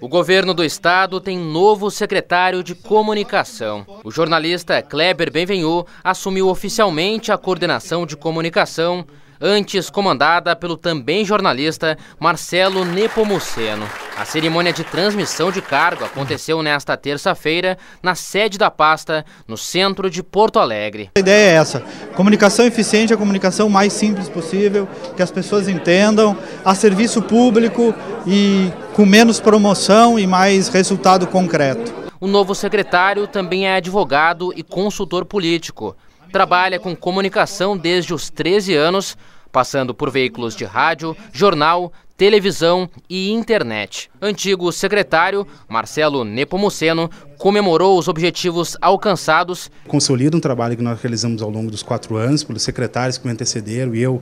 O governo do estado tem novo secretário de comunicação. O jornalista Kleber Benvenu assumiu oficialmente a coordenação de comunicação, antes comandada pelo também jornalista Marcelo Nepomuceno. A cerimônia de transmissão de cargo aconteceu nesta terça-feira na sede da pasta, no centro de Porto Alegre. A ideia é essa: comunicação eficiente, é a comunicação mais simples possível, que as pessoas entendam, a serviço público e com menos promoção e mais resultado concreto. O novo secretário também é advogado e consultor político. Trabalha com comunicação desde os 13 anos, passando por veículos de rádio, jornal, televisão e internet. Antigo secretário Marcelo Nepomuceno comemorou os objetivos alcançados. Consolida um trabalho que nós realizamos ao longo dos quatro anos pelos secretários que me antecederam e eu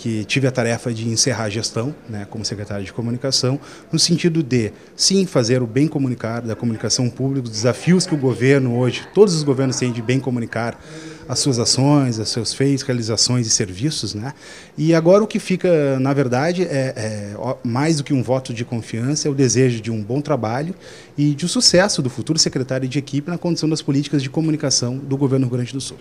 que tive a tarefa de encerrar a gestão, né, como secretário de comunicação, no sentido de, sim, fazer o bem comunicar da comunicação pública, os desafios que o governo hoje, todos os governos têm de bem comunicar as suas ações, as seus feitos, realizações e serviços, né? E agora o que fica, na verdade, é, é mais do que um voto de confiança, é o desejo de um bom trabalho e de um sucesso do futuro secretário de equipe na condição das políticas de comunicação do governo do Rio Grande do Sul.